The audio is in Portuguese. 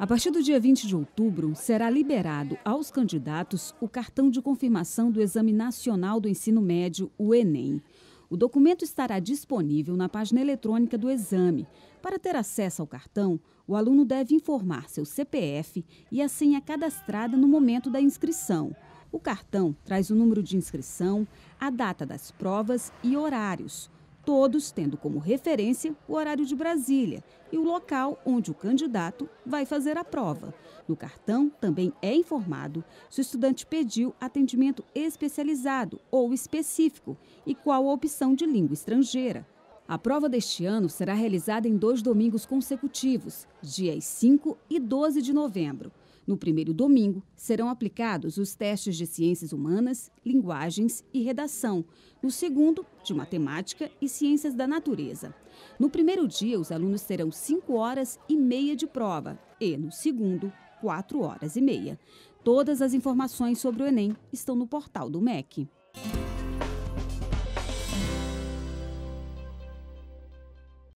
A partir do dia 20 de outubro, será liberado aos candidatos o cartão de confirmação do Exame Nacional do Ensino Médio, o Enem. O documento estará disponível na página eletrônica do exame. Para ter acesso ao cartão, o aluno deve informar seu CPF e a senha cadastrada no momento da inscrição. O cartão traz o número de inscrição, a data das provas e horários todos tendo como referência o horário de Brasília e o local onde o candidato vai fazer a prova. No cartão também é informado se o estudante pediu atendimento especializado ou específico e qual a opção de língua estrangeira. A prova deste ano será realizada em dois domingos consecutivos, dias 5 e 12 de novembro. No primeiro domingo, serão aplicados os testes de ciências humanas, linguagens e redação. No segundo, de matemática e ciências da natureza. No primeiro dia, os alunos terão 5 horas e meia de prova e, no segundo, 4 horas e meia. Todas as informações sobre o Enem estão no portal do MEC.